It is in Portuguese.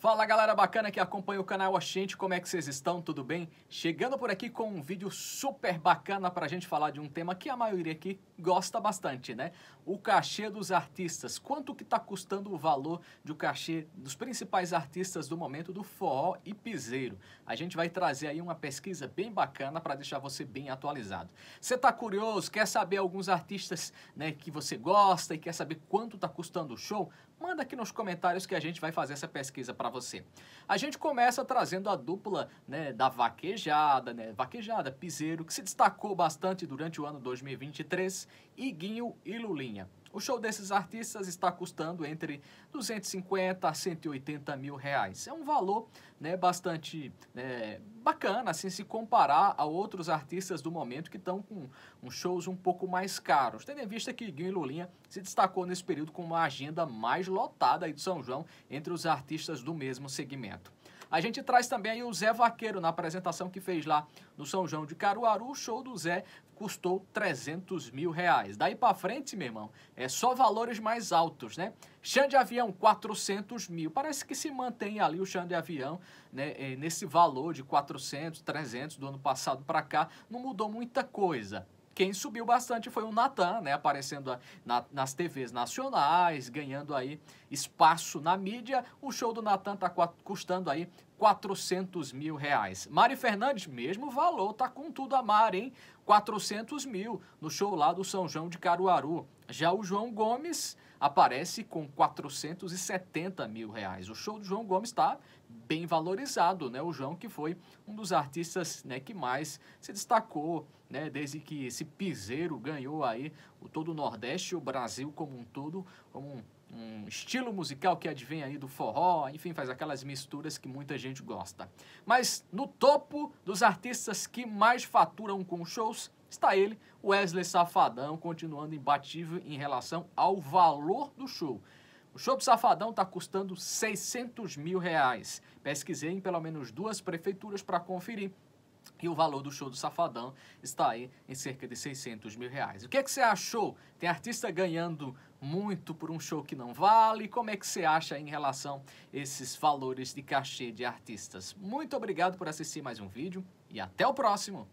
Fala galera bacana que acompanha o canal Oxente, como é que vocês estão? Tudo bem? Chegando por aqui com um vídeo super bacana para a gente falar de um tema que a maioria aqui gosta bastante, né? O cachê dos artistas. Quanto que está custando o valor de o cachê dos principais artistas do momento do forró e piseiro? A gente vai trazer aí uma pesquisa bem bacana para deixar você bem atualizado. Você está curioso, quer saber alguns artistas né, que você gosta e quer saber quanto está custando o show? Manda aqui nos comentários que a gente vai fazer essa pesquisa para você. A gente começa trazendo a dupla né, da Vaquejada, né, Vaquejada, Piseiro, que se destacou bastante durante o ano 2023, Iguinho e Lulinha. O show desses artistas está custando entre 250 a 180 mil reais. É um valor né, bastante é, bacana, assim, se comparar a outros artistas do momento que estão com um shows um pouco mais caros. Tendo em vista que Guinho e Lulinha se destacou nesse período com uma agenda mais lotada aí de São João entre os artistas do mesmo segmento. A gente traz também aí o Zé Vaqueiro na apresentação que fez lá no São João de Caruaru. O show do Zé custou 300 mil reais. Daí para frente, meu irmão, é só valores mais altos, né? Xande Avião, 400 mil. Parece que se mantém ali o Xande Avião, né? É, nesse valor de 400, 300 do ano passado para cá. Não mudou muita coisa quem subiu bastante foi o Natan, né? Aparecendo na, nas TVs nacionais, ganhando aí espaço na mídia. O show do Natan tá custando aí 400 mil reais. Mari Fernandes, mesmo valor, tá com tudo a Mari, hein? 400 mil no show lá do São João de Caruaru. Já o João Gomes aparece com 470 mil reais. O show do João Gomes está bem valorizado, né? O João que foi um dos artistas né, que mais se destacou né? Desde que esse piseiro ganhou aí o todo o Nordeste, o Brasil como um todo, como um, um estilo musical que advém aí do forró, enfim, faz aquelas misturas que muita gente gosta. Mas no topo dos artistas que mais faturam com shows, está ele, Wesley Safadão, continuando imbatível em relação ao valor do show. O show do Safadão está custando 600 mil reais. Pesquisei em pelo menos duas prefeituras para conferir. E o valor do show do Safadão está aí em cerca de 600 mil reais. O que, é que você achou? Tem artista ganhando muito por um show que não vale? Como é que você acha em relação a esses valores de cachê de artistas? Muito obrigado por assistir mais um vídeo e até o próximo!